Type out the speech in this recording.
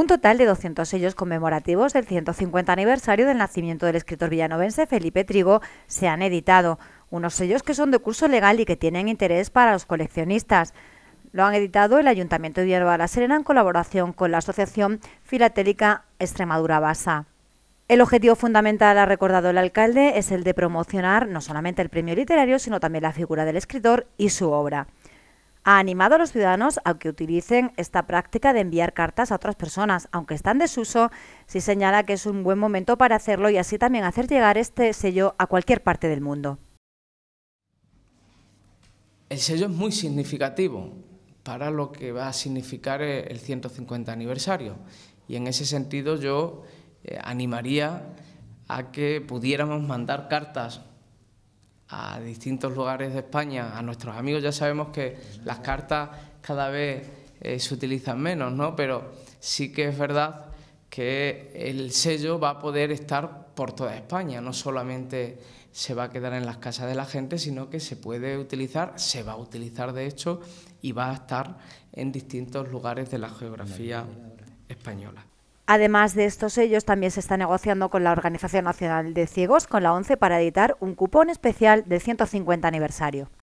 Un total de 200 sellos conmemorativos del 150 aniversario del nacimiento del escritor villanovense Felipe Trigo se han editado, unos sellos que son de curso legal y que tienen interés para los coleccionistas. Lo han editado el Ayuntamiento de Villanueva la Serena en colaboración con la Asociación Filatélica Extremadura Basa. El objetivo fundamental, ha recordado el alcalde, es el de promocionar no solamente el premio literario, sino también la figura del escritor y su obra ha animado a los ciudadanos a que utilicen esta práctica de enviar cartas a otras personas, aunque está en desuso, Si señala que es un buen momento para hacerlo y así también hacer llegar este sello a cualquier parte del mundo. El sello es muy significativo para lo que va a significar eh, el 150 aniversario y en ese sentido yo eh, animaría a que pudiéramos mandar cartas a distintos lugares de España, a nuestros amigos, ya sabemos que las cartas cada vez eh, se utilizan menos, ¿no? Pero sí que es verdad que el sello va a poder estar por toda España, no solamente se va a quedar en las casas de la gente, sino que se puede utilizar, se va a utilizar de hecho y va a estar en distintos lugares de la geografía española. Además de estos sellos, también se está negociando con la Organización Nacional de Ciegos, con la ONCE, para editar un cupón especial del 150 aniversario.